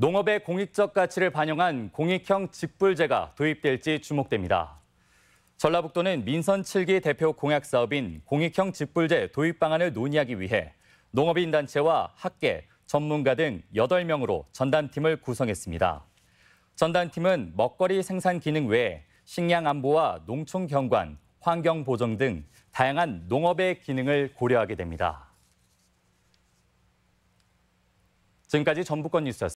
농업의 공익적 가치를 반영한 공익형 직불제가 도입될지 주목됩니다. 전라북도는 민선 7기 대표 공약 사업인 공익형 직불제 도입 방안을 논의하기 위해 농업인 단체와 학계, 전문가 등 8명으로 전단팀을 구성했습니다. 전단팀은 먹거리 생산 기능 외에 식량 안보와 농촌 경관, 환경 보정 등 다양한 농업의 기능을 고려하게 됩니다. 지금까지 전북권 뉴스였습니다.